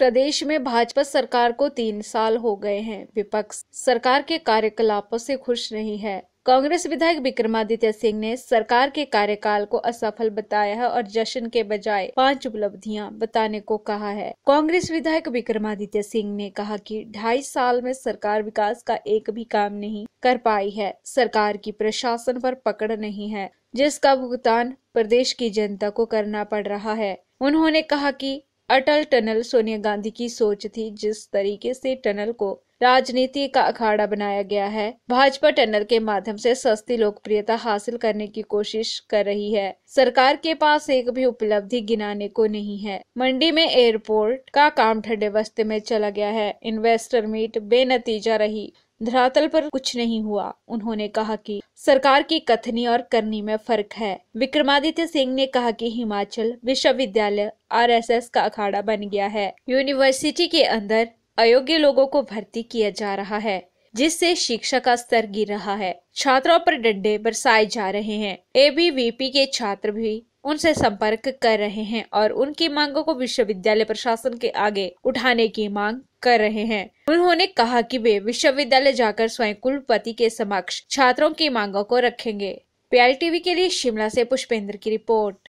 प्रदेश में भाजपा सरकार को तीन साल हो गए हैं विपक्ष सरकार के कार्यकलापों से खुश नहीं है कांग्रेस विधायक विक्रमादित्य सिंह ने सरकार के कार्यकाल को असफल बताया है और जश्न के बजाय पांच उपलब्धियां बताने को कहा है कांग्रेस विधायक विक्रमादित्य सिंह ने कहा कि ढाई साल में सरकार विकास का एक भी काम नहीं कर पाई है सरकार की प्रशासन पर पकड़ नहीं है जिसका भुगतान प्रदेश की जनता को करना पड़ रहा है उन्होंने कहा कि अटल टनल सोनिया गांधी की सोच थी जिस तरीके से टनल को राजनीति का अखाड़ा बनाया गया है भाजपा टनल के माध्यम से सस्ती लोकप्रियता हासिल करने की कोशिश कर रही है सरकार के पास एक भी उपलब्धि गिनाने को नहीं है मंडी में एयरपोर्ट का काम ठंडे वस्ते में चला गया है इन्वेस्टर मीट बेनतीजा रही धरातल पर कुछ नहीं हुआ उन्होंने कहा कि सरकार की कथनी और करनी में फर्क है विक्रमादित्य सिंह ने कहा कि हिमाचल विश्वविद्यालय आरएसएस का अखाड़ा बन गया है यूनिवर्सिटी के अंदर अयोग्य लोगों को भर्ती किया जा रहा है जिससे शिक्षा का स्तर गिर रहा है छात्रों पर डंडे बरसाए जा रहे हैं एबीवीपी के छात्र भी उनसे संपर्क कर रहे हैं और उनकी मांगों को विश्वविद्यालय प्रशासन के आगे उठाने की मांग कर रहे हैं उन्होंने कहा कि वे विश्वविद्यालय जाकर स्वयं कुलपति के समक्ष छात्रों की मांगों को रखेंगे टीवी के लिए शिमला से पुष्पेंद्र की रिपोर्ट